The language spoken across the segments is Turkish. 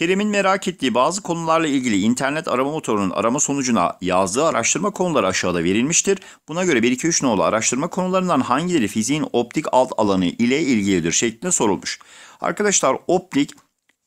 Kerem'in merak ettiği bazı konularla ilgili internet arama motorunun arama sonucuna yazdığı araştırma konuları aşağıda verilmiştir. Buna göre 1 2 3 nolu araştırma konularından hangileri fiziğin optik alt alanı ile ilgilidir şeklinde sorulmuş. Arkadaşlar optik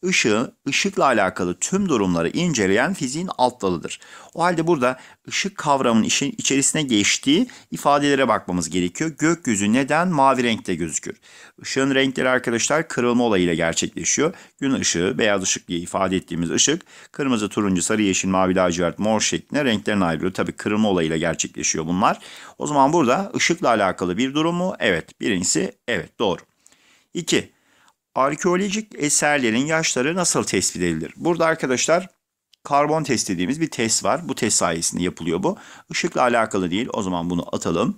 ışığı, ışıkla alakalı tüm durumları inceleyen fiziğin alt dalıdır. O halde burada ışık kavramının işin içerisine geçtiği ifadelere bakmamız gerekiyor. Gökyüzü neden mavi renkte gözükür? Işığın renkleri arkadaşlar kırılma olayıyla gerçekleşiyor. Gün ışığı, beyaz ışık diye ifade ettiğimiz ışık kırmızı, turuncu, sarı, yeşil, mavi, lacivert, mor şeklinde renklerin ayrılıyor. Tabii kırılma olayıyla gerçekleşiyor bunlar. O zaman burada ışıkla alakalı bir durum mu? Evet. Birincisi evet doğru. 2 arkeolojik eserlerin yaşları nasıl tespit edilir? Burada arkadaşlar karbon test dediğimiz bir test var. Bu test sayesinde yapılıyor bu. Işıkla alakalı değil. O zaman bunu atalım.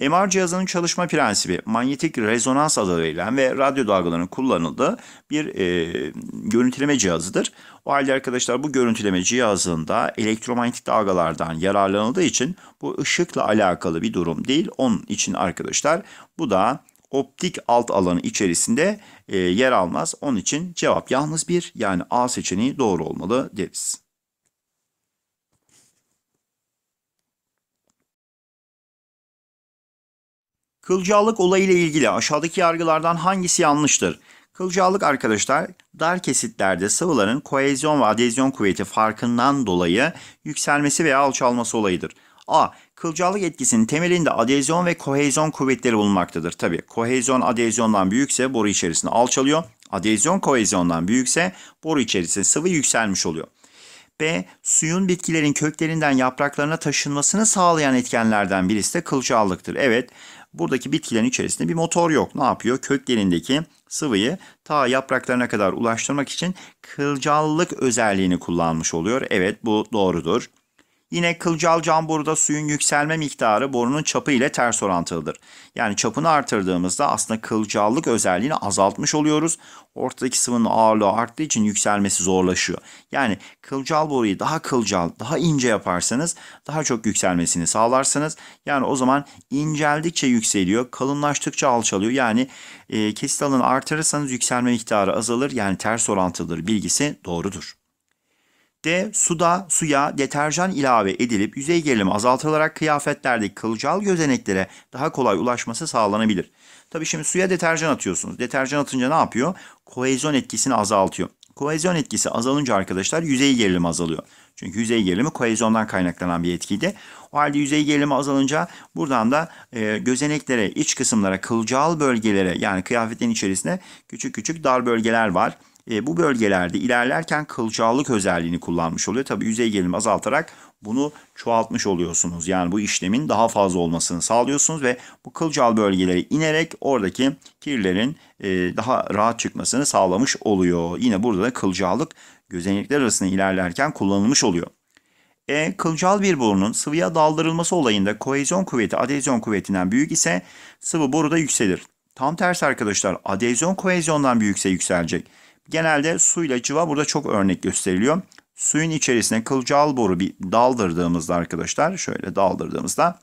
MR cihazının çalışma prensibi manyetik rezonans adı verilen ve radyo dalgalarının kullanıldığı bir e, görüntüleme cihazıdır. O halde arkadaşlar bu görüntüleme cihazında elektromanyetik dalgalardan yararlanıldığı için bu ışıkla alakalı bir durum değil. Onun için arkadaşlar bu da optik alt alanı içerisinde e, yer almaz. Onun için cevap yalnız bir yani A seçeneği doğru olmalı deriz. Kılcallık olayıyla ilgili aşağıdaki yargılardan hangisi yanlıştır? Kılcallık arkadaşlar dar kesitlerde sıvıların koezyon ve adezyon kuvveti farkından dolayı yükselmesi veya alçalması olayıdır. A. Kılcallık etkisinin temelinde adezyon ve kohezyon kuvvetleri bulunmaktadır. Tabi kohezyon adezyondan büyükse boru içerisinde alçalıyor. Adezyon kohezyondan büyükse boru içerisinde sıvı yükselmiş oluyor. B. Suyun bitkilerin köklerinden yapraklarına taşınmasını sağlayan etkenlerden birisi de kılcallıktır. Evet buradaki bitkilerin içerisinde bir motor yok. Ne yapıyor? Köklerindeki sıvıyı ta yapraklarına kadar ulaştırmak için kılcallık özelliğini kullanmış oluyor. Evet bu doğrudur. Yine kılcal boruda suyun yükselme miktarı borunun çapı ile ters orantılıdır. Yani çapını artırdığımızda aslında kılcallık özelliğini azaltmış oluyoruz. Ortadaki sıvının ağırlığı arttığı için yükselmesi zorlaşıyor. Yani kılcal boruyu daha kılcal, daha ince yaparsanız daha çok yükselmesini sağlarsanız. Yani o zaman inceldikçe yükseliyor, kalınlaştıkça alçalıyor. Yani e, kesit alanı artırırsanız yükselme miktarı azalır. Yani ters orantılıdır bilgisi doğrudur. Kıyafette suda, suya deterjan ilave edilip yüzey gerilimi azaltılarak kıyafetlerde kılcal gözeneklere daha kolay ulaşması sağlanabilir. Tabii şimdi suya deterjan atıyorsunuz. Deterjan atınca ne yapıyor? Koezyon etkisini azaltıyor. Koezyon etkisi azalınca arkadaşlar yüzey gerilimi azalıyor. Çünkü yüzey gerilimi koezyondan kaynaklanan bir etkiydi. O halde yüzey gerilimi azalınca buradan da e, gözeneklere, iç kısımlara, kılcal bölgelere yani kıyafetin içerisinde küçük küçük dar bölgeler var e, bu bölgelerde ilerlerken kılcallık özelliğini kullanmış oluyor. Tabii yüzey gerilimi azaltarak bunu çoğaltmış oluyorsunuz. Yani bu işlemin daha fazla olmasını sağlıyorsunuz ve bu kılcal bölgelere inerek oradaki kirlerin e, daha rahat çıkmasını sağlamış oluyor. Yine burada da kılcallık gözenekler arasında ilerlerken kullanılmış oluyor. E, kılcal bir borunun sıvıya daldırılması olayında kohezyon kuvveti adezyon kuvvetinden büyük ise sıvı boruda yükselir. Tam tersi arkadaşlar adezyon kohezyondan büyükse yükselecek. Genelde suyla cıva burada çok örnek gösteriliyor. Suyun içerisine kılcal boru bir daldırdığımızda arkadaşlar şöyle daldırdığımızda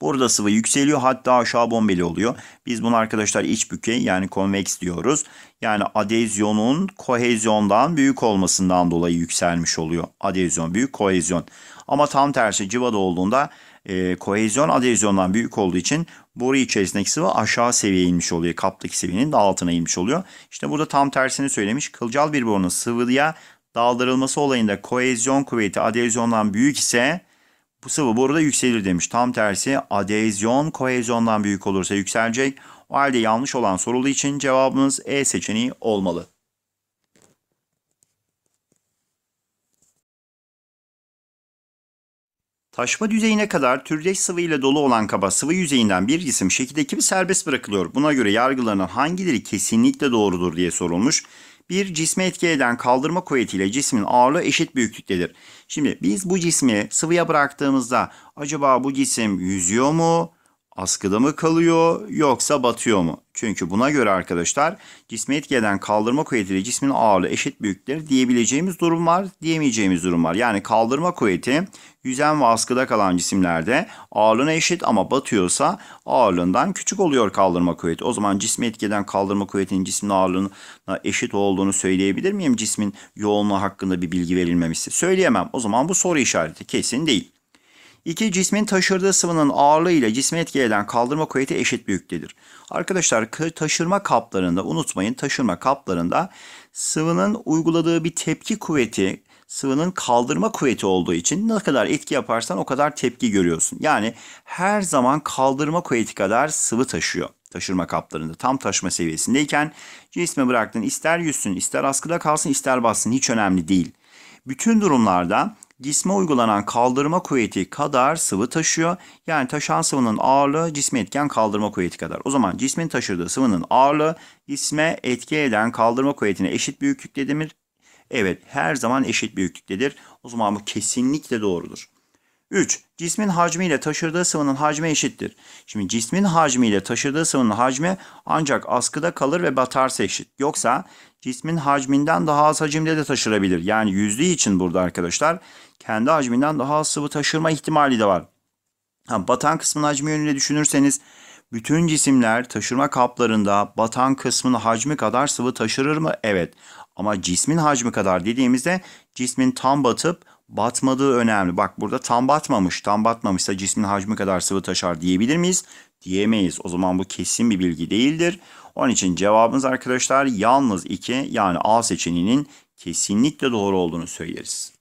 Burada sıvı yükseliyor hatta aşağı bombeli oluyor. Biz bunu arkadaşlar iç bükey yani konveks diyoruz. Yani adezyonun kohezyondan büyük olmasından dolayı yükselmiş oluyor. Adezyon büyük kohezyon. Ama tam tersi cıvada olduğunda e, kohezyon adezyondan büyük olduğu için boru içerisindeki sıvı aşağı seviyeye inmiş oluyor. Kaptaki seviyenin de altına inmiş oluyor. İşte burada tam tersini söylemiş. Kılcal bir borunun sıvıya daldırılması olayında koezyon kuvveti adezyondan büyük ise bu sıvı boruda yükselir demiş. Tam tersi adezyon koezyondan büyük olursa yükselecek. O halde yanlış olan sorulu için cevabımız E seçeneği olmalı. Taşma düzeyine kadar türdeş sıvıyla dolu olan kaba sıvı yüzeyinden bir cisim şekildeki bir serbest bırakılıyor. Buna göre yargılarının hangileri kesinlikle doğrudur diye sorulmuş. Bir cisme etki eden kaldırma kuvvetiyle cismin ağırlığı eşit büyüklüktedir. Şimdi biz bu cismi sıvıya bıraktığımızda acaba bu cisim yüzüyor mu? askıda mı kalıyor yoksa batıyor mu? Çünkü buna göre arkadaşlar cisme etkileden kaldırma kuvvetiyle cismin ağırlığı eşit büyüktür diyebileceğimiz durum var, diyemeyeceğimiz durum var. Yani kaldırma kuvveti yüzen ve askıda kalan cisimlerde ağırlığına eşit ama batıyorsa ağırlığından küçük oluyor kaldırma kuvveti. O zaman cisme etkileden kaldırma kuvvetinin cismin ağırlığına eşit olduğunu söyleyebilir miyim? Cismin yoğunluğu hakkında bir bilgi verilmemişse söyleyemem. O zaman bu soru işareti kesin değil. İki cismin taşırdığı sıvının ağırlığı ile cisme etki kaldırma kuvveti eşit büyüklüğüdür. Arkadaşlar taşırma kaplarında unutmayın taşırma kaplarında sıvının uyguladığı bir tepki kuvveti sıvının kaldırma kuvveti olduğu için ne kadar etki yaparsan o kadar tepki görüyorsun. Yani her zaman kaldırma kuvveti kadar sıvı taşıyor taşırma kaplarında tam taşma seviyesindeyken cisme bıraktın ister yüzsün ister askıda kalsın ister bassın hiç önemli değil. Bütün durumlarda cisme uygulanan kaldırma kuvveti kadar sıvı taşıyor. Yani taşan sıvının ağırlığı cisme etken kaldırma kuvveti kadar. O zaman cismin taşırdığı sıvının ağırlığı cisme etki eden kaldırma kuvvetine eşit büyüklüktedir. Evet her zaman eşit büyüklüktedir. O zaman bu kesinlikle doğrudur. 3. Cismin hacmi ile taşırdığı sıvının hacmi eşittir. Şimdi cismin hacmi ile taşırdığı sıvının hacmi ancak askıda kalır ve batarsa eşit. Yoksa cismin hacminden daha az hacimde de taşırabilir. Yani yüzdüğü için burada arkadaşlar kendi hacminden daha az sıvı taşırma ihtimali de var. Ha, batan kısmın hacmi yönüyle düşünürseniz bütün cisimler taşırma kaplarında batan kısmın hacmi kadar sıvı taşırır mı? Evet. Ama cismin hacmi kadar dediğimizde cismin tam batıp batmadığı önemli. Bak burada tam batmamış. Tam batmamışsa cismin hacmi kadar sıvı taşar diyebilir miyiz? Diyemeyiz. O zaman bu kesin bir bilgi değildir. Onun için cevabımız arkadaşlar yalnız 2 yani A seçeneğinin kesinlikle doğru olduğunu söyleriz.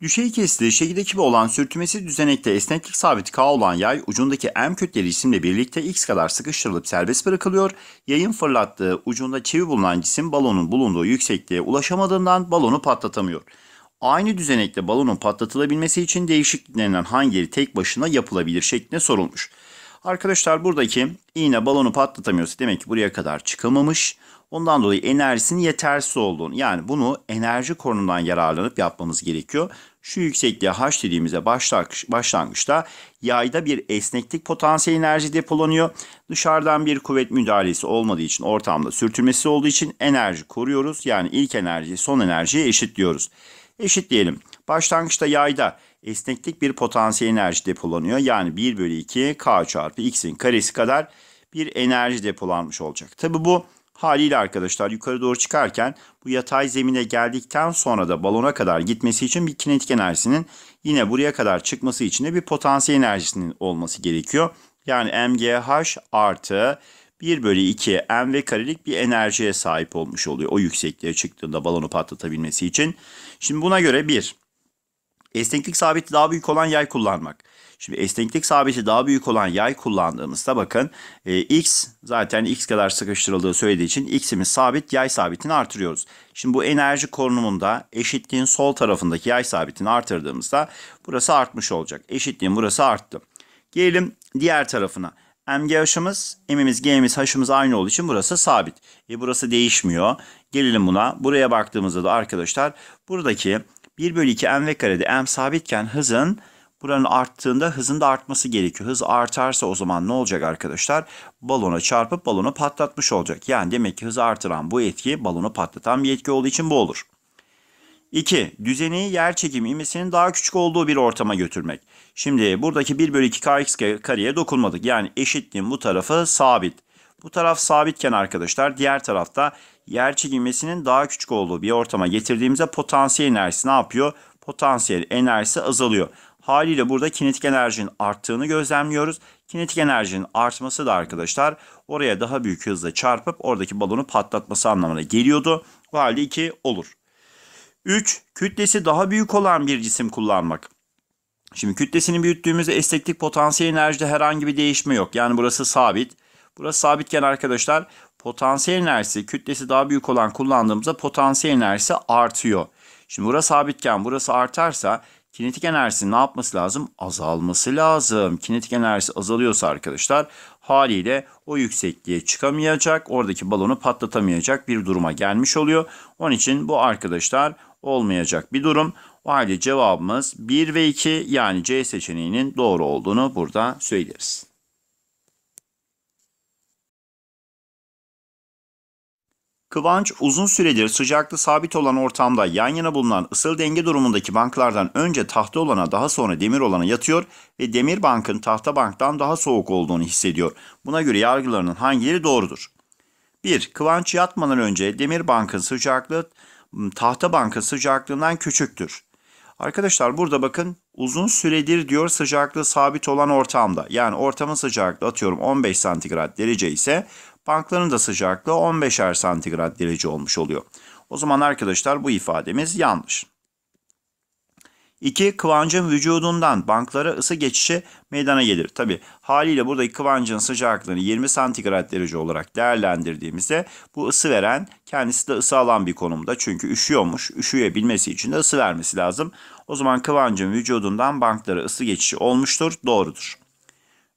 Düşey kesili şekilde gibi olan sürtünmesiz düzenekte esneklik sabiti K olan yay ucundaki M kütleli cisimle birlikte X kadar sıkıştırılıp serbest bırakılıyor. Yayın fırlattığı ucunda çivi bulunan cisim balonun bulunduğu yüksekliğe ulaşamadığından balonu patlatamıyor. Aynı düzenekte balonun patlatılabilmesi için değişik hangileri tek başına yapılabilir şeklinde sorulmuş. Arkadaşlar buradaki iğne balonu patlatamıyorsa demek ki buraya kadar çıkamamış. Ondan dolayı enerjisinin yetersiz olduğunu yani bunu enerji korunundan yararlanıp yapmamız gerekiyor. Şu yüksekliğe H dediğimizde başlangıçta yayda bir esneklik potansiyel enerji depolanıyor. Dışarıdan bir kuvvet müdahalesi olmadığı için ortamda sürtünmesi olduğu için enerji koruyoruz. Yani ilk enerji son enerjiye eşitliyoruz. Eşitleyelim. Başlangıçta yayda esneklik bir potansiyel enerji depolanıyor. Yani 1 bölü 2 K çarpı X'in karesi kadar bir enerji depolanmış olacak. Tabi bu Haliyle arkadaşlar yukarı doğru çıkarken bu yatay zemine geldikten sonra da balona kadar gitmesi için bir kinetik enerjisinin yine buraya kadar çıkması için de bir potansiyel enerjisinin olması gerekiyor. Yani MGH artı 1 bölü 2 mv karelik bir enerjiye sahip olmuş oluyor. O yüksekliğe çıktığında balonu patlatabilmesi için. Şimdi buna göre 1. Esneklik sabiti daha büyük olan yay kullanmak. Şimdi esneklik sabiti daha büyük olan yay kullandığımızda bakın e, x zaten x kadar sıkıştırıldığı söylediği için x'imiz sabit yay sabitini artırıyoruz. Şimdi bu enerji konumunda eşitliğin sol tarafındaki yay sabitini artırdığımızda burası artmış olacak. Eşitliğin burası arttı. Gelelim diğer tarafına. MG aşımız, M'imiz, g'imiz, H'ımız aynı olduğu için burası sabit. E burası değişmiyor. Gelelim buna. Buraya baktığımızda da arkadaşlar buradaki 1 bölü 2 mv karede m sabitken hızın Buranın arttığında hızın da artması gerekiyor. Hız artarsa o zaman ne olacak arkadaşlar? Balona çarpıp balonu patlatmış olacak. Yani demek ki hızı artıran bu etki balonu patlatan bir etki olduğu için bu olur. 2. Düzeni yer çekimi ivmesinin daha küçük olduğu bir ortama götürmek. Şimdi buradaki 1 bölü 2 kx kareye dokunmadık. Yani eşitliğin bu tarafı sabit. Bu taraf sabitken arkadaşlar diğer tarafta yer çekilmesinin daha küçük olduğu bir ortama getirdiğimizde potansiyel enerjisi ne yapıyor? Potansiyel enerjisi azalıyor. Haliyle burada kinetik enerjinin arttığını gözlemliyoruz. Kinetik enerjinin artması da arkadaşlar oraya daha büyük hızla çarpıp oradaki balonu patlatması anlamına geliyordu. Bu halde 2 olur. 3. Kütlesi daha büyük olan bir cisim kullanmak. Şimdi kütlesini büyüttüğümüzde esneklik potansiyel enerjide herhangi bir değişme yok. Yani burası sabit. Burası sabitken arkadaşlar potansiyel enerjisi kütlesi daha büyük olan kullandığımızda potansiyel enerjisi artıyor. Şimdi burası sabitken burası artarsa Kinetik enerjisinin ne yapması lazım? Azalması lazım. Kinetik enerjisi azalıyorsa arkadaşlar haliyle o yüksekliğe çıkamayacak, oradaki balonu patlatamayacak bir duruma gelmiş oluyor. Onun için bu arkadaşlar olmayacak bir durum. O halde cevabımız 1 ve 2 yani C seçeneğinin doğru olduğunu burada söyleriz. Kıvanç uzun süredir sıcaklığı sabit olan ortamda yan yana bulunan ısıl denge durumundaki banklardan önce tahta olana daha sonra demir olana yatıyor ve demir bankın tahta banktan daha soğuk olduğunu hissediyor. Buna göre yargılarının hangileri doğrudur? 1. Kıvanç yatmadan önce demir bankın sıcaklığı ıı, tahta bankın sıcaklığından küçüktür. Arkadaşlar burada bakın uzun süredir diyor sıcaklığı sabit olan ortamda. Yani ortamın sıcaklığı atıyorum 15 santigrat derece ise Bankların da sıcaklığı 15'er santigrat derece olmuş oluyor. O zaman arkadaşlar bu ifademiz yanlış. 2. Kıvancın vücudundan banklara ısı geçişi meydana gelir. Tabi haliyle buradaki kıvancın sıcaklığını 20 santigrat derece olarak değerlendirdiğimizde bu ısı veren kendisi de ısı alan bir konumda. Çünkü üşüyormuş. Üşüyebilmesi için de ısı vermesi lazım. O zaman kıvancın vücudundan banklara ısı geçişi olmuştur. Doğrudur.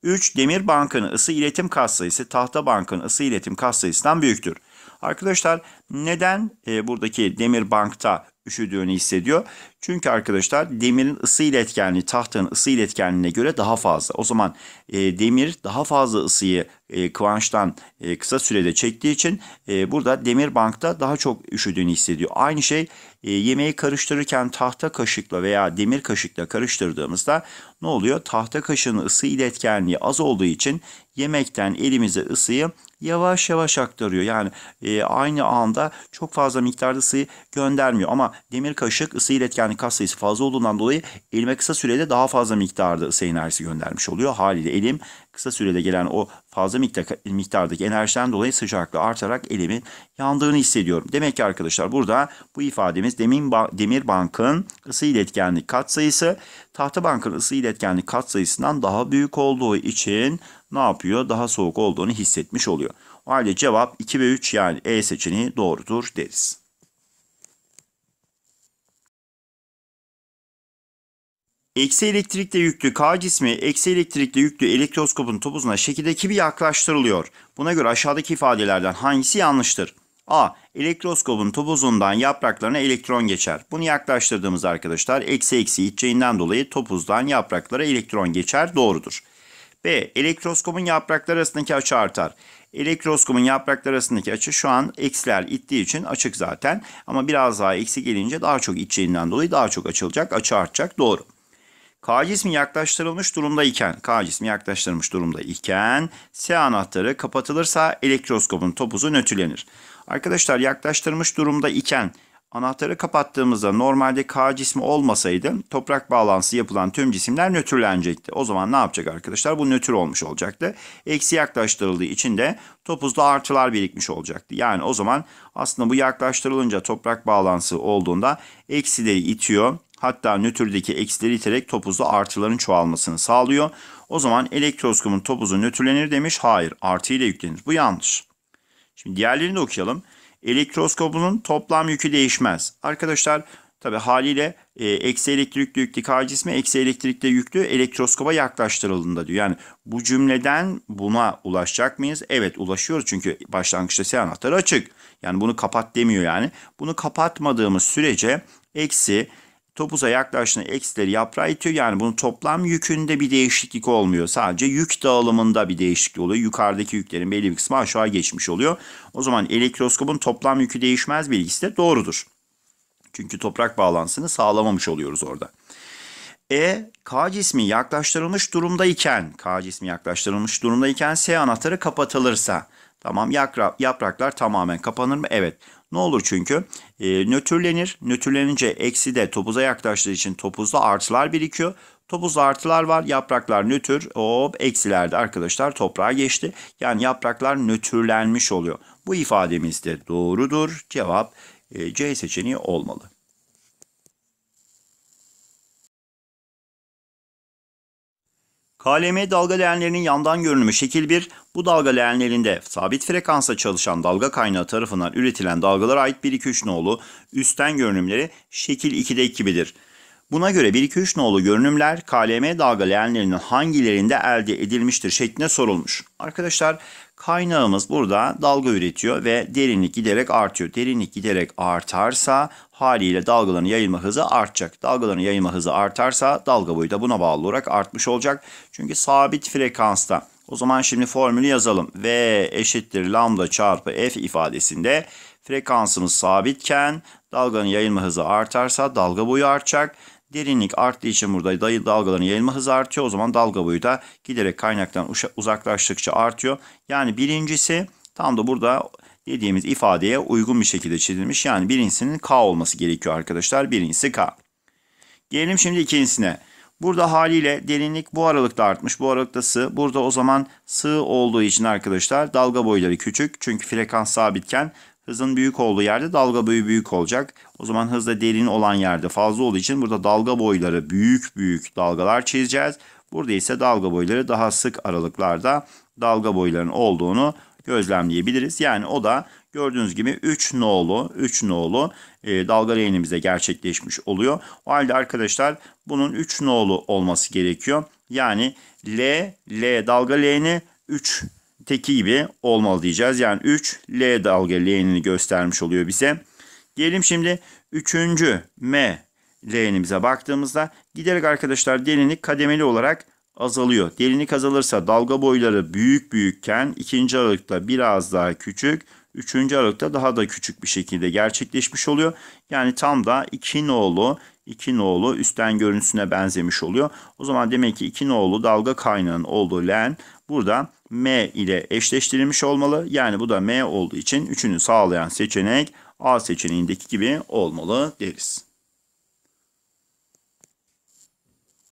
3. Demir bankın ısı iletim katsayısı tahta bankın ısı iletim katsayısından büyüktür. Arkadaşlar neden e, buradaki demir bankta üşüdüğünü hissediyor? Çünkü arkadaşlar demirin ısı iletkenliği tahtanın ısı iletkenliğine göre daha fazla. O zaman e, demir daha fazla ısıyı e, kıvançtan e, kısa sürede çektiği için e, burada demir bankta daha çok üşüdüğünü hissediyor. Aynı şey e, yemeği karıştırırken tahta kaşıkla veya demir kaşıkla karıştırdığımızda ne oluyor? Tahta kaşığın ısı iletkenliği az olduğu için yemekten elimize ısıyı yavaş yavaş aktarıyor. Yani e, aynı anda çok fazla miktarda ısıyı göndermiyor ama demir kaşık ısı iletkenliği yani kas sayısı fazla olduğundan dolayı elime kısa sürede daha fazla miktarda ısı enerjisi göndermiş oluyor. Haliyle elim kısa sürede gelen o fazla miktar, miktardaki enerjiden dolayı sıcaklığı artarak elimin yandığını hissediyorum. Demek ki arkadaşlar burada bu ifademiz demin ba demir bankın ısı iletkenlik katsayısı tahta bankın ısı iletkenlik katsayısından daha büyük olduğu için ne yapıyor? Daha soğuk olduğunu hissetmiş oluyor. O halde cevap 2 ve 3 yani E seçeneği doğrudur deriz. Eksi elektrikle yüklü K cismi eksi elektrikle yüklü elektroskopun topuzuna şekilde gibi yaklaştırılıyor. Buna göre aşağıdaki ifadelerden hangisi yanlıştır? A. Elektroskopun topuzundan yapraklarına elektron geçer. Bunu yaklaştırdığımız arkadaşlar eksi eksi içeceğinden dolayı topuzdan yapraklara elektron geçer doğrudur. B. Elektroskopun yaprakları arasındaki açı artar. Elektroskopun yaprakları arasındaki açı şu an eksiler ittiği için açık zaten. Ama biraz daha eksi gelince daha çok içeceğinden dolayı daha çok açılacak, açı artacak doğru. K cismi yaklaştırılmış durumda iken, K cismi yaklaştırılmış durumda iken S anahtarı kapatılırsa elektroskopun topuzu nötrlenir. Arkadaşlar yaklaştırmış durumda iken anahtarı kapattığımızda normalde K cismi olmasaydı toprak bağlantısı yapılan tüm cisimler nötrlenecekti. O zaman ne yapacak arkadaşlar? Bu nötr olmuş olacaktı. Eksi yaklaştırıldığı için de topuzda artılar birikmiş olacaktı. Yani o zaman aslında bu yaklaştırılınca toprak bağlantısı olduğunda eksileri itiyor Hatta nötrdeki eksileri iterek topuzda artıların çoğalmasını sağlıyor. O zaman elektroskomun topuzu nötrlenir demiş. Hayır artı ile yüklenir. Bu yanlış. Şimdi diğerlerini de okuyalım. Elektroskopunun toplam yükü değişmez. Arkadaşlar tabi haliyle e, eksi elektrikli yüklü K cismi eksi elektrikli yüklü elektroskopa yaklaştırıldığında diyor. Yani bu cümleden buna ulaşacak mıyız? Evet ulaşıyoruz çünkü başlangıçta S anahtarı açık. Yani bunu kapat demiyor yani. Bunu kapatmadığımız sürece eksi topuza yaklaştığında eksileri yaprağı itiyor. Yani bunun toplam yükünde bir değişiklik olmuyor. Sadece yük dağılımında bir değişiklik oluyor. Yukarıdaki yüklerin belli bir kısmı aşağı geçmiş oluyor. O zaman elektroskopun toplam yükü değişmez bilgisi de doğrudur. Çünkü toprak bağlantısını sağlamamış oluyoruz orada. E, K cismi yaklaştırılmış durumdayken, K cismi yaklaştırılmış durumdayken S anahtarı kapatılırsa, tamam yaprak yapraklar tamamen kapanır mı? Evet. Ne olur çünkü e, nötrlenir. Nötrlenince eksi de topuza yaklaştığı için topuzda artılar birikiyor. Topuzda artılar var. Yapraklar nötr. Hop eksilerde arkadaşlar toprağa geçti. Yani yapraklar nötrlenmiş oluyor. Bu ifademiz de doğrudur. Cevap e, C seçeneği olmalı. KLM dalga leğenlerinin yandan görünümü şekil 1, bu dalga leğenlerinde sabit frekansa çalışan dalga kaynağı tarafından üretilen dalgalara ait 1-2-3 nolu üstten görünümleri şekil 2'de gibidir. Buna göre 1-2-3 nolu görünümler KLM dalga hangilerinde elde edilmiştir şeklinde sorulmuş. Arkadaşlar kaynağımız burada dalga üretiyor ve derinlik giderek artıyor. Derinlik giderek artarsa haliyle dalgaların yayılma hızı artacak. Dalgaların yayılma hızı artarsa dalga boyu da buna bağlı olarak artmış olacak. Çünkü sabit frekansta. O zaman şimdi formülü yazalım. V eşittir lambda çarpı F ifadesinde frekansımız sabitken dalganın yayılma hızı artarsa dalga boyu artacak. Derinlik arttığı için burada dalgaların yayılma hızı artıyor. O zaman dalga boyu da giderek kaynaktan uzaklaştıkça artıyor. Yani birincisi tam da burada dediğimiz ifadeye uygun bir şekilde çizilmiş. Yani birincisinin K olması gerekiyor arkadaşlar. Birincisi K. Gelelim şimdi ikincisine. Burada haliyle derinlik bu aralıkta artmış. Bu aralıkta sığ. Burada o zaman sığ olduğu için arkadaşlar dalga boyları küçük. Çünkü frekans sabitken Hızın büyük olduğu yerde dalga boyu büyük olacak. O zaman hızla derin olan yerde fazla olduğu için burada dalga boyları büyük büyük dalgalar çizeceğiz. Burada ise dalga boyları daha sık aralıklarda dalga boylarının olduğunu gözlemleyebiliriz. Yani o da gördüğünüz gibi 3 nolu 3 nolu e, dalga leğenimizde gerçekleşmiş oluyor. O halde arkadaşlar bunun 3 nolu olması gerekiyor. Yani L, L dalga leğeni 3 teki gibi olmalı diyeceğiz. Yani 3 L dalga leğenini göstermiş oluyor bize. Gelelim şimdi 3. M leğenimize baktığımızda giderek arkadaşlar derinlik kademeli olarak azalıyor. Derinlik azalırsa dalga boyları büyük büyükken ikinci aralıkta biraz daha küçük, üçüncü aralıkta daha da küçük bir şekilde gerçekleşmiş oluyor. Yani tam da iki nolu, iki nolu üstten görüntüsüne benzemiş oluyor. O zaman demek ki iki nolu dalga kaynağının olduğu len burada M ile eşleştirilmiş olmalı. Yani bu da M olduğu için üçünü sağlayan seçenek A seçeneğindeki gibi olmalı deriz.